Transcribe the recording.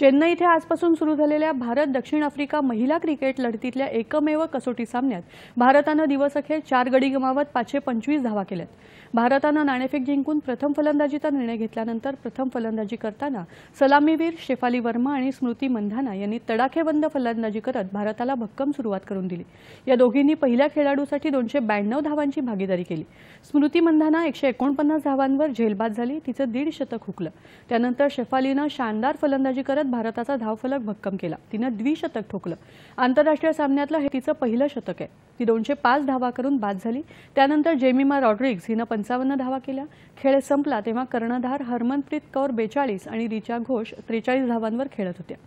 चेन्नई इथे आजपासून सुरू झालेल्या भारत दक्षिण आफ्रिका महिला क्रिकेट लढतीतल्या एकमेव कसोटी सामन्यात भारतानं दिवसअखेर चार गडी गमावत पाचशे पंचवीस धावा केल्यात भारतानं नाणेफेक जिंकून प्रथम फलंदाजीचा निर्णय घेतल्यानंतर प्रथम फलंदाजी करताना सलामीवीर शेफाली वर्मा आणि स्मृती मंधाना यांनी तडाखेबंद फलंदाजी करत भारताला भक्कम सुरुवात करून दिली या दोघींनी पहिल्या खेळाडूसाठी दोनशे ब्याण्णव धावांची भागीदारी केली स्मृती मंधाना एकशे एकोणपन्नास धावांवर झेलबाद झाली तिचं दीड शतक हुकलं त्यानंतर शेफालीनं शानदार फलंदाजी करत भारताचा धावफलक भक्कम केला तिनं द्विशतक ठोकलं आंतरराष्ट्रीय सामन्यातलं हे तिचं पहिलं शतक आहे ती दोनशे पाच धावा करून बाद झाली त्यानंतर जेमिमा रॉड्रिग्ज हिनं पंचावन्न धावा केल्या खेळ संपला तेव्हा कर्णधार हरमनप्रीत कौर बेचाळीस आणि रिचा घोष त्रेचाळीस धावांवर खेळत होत्या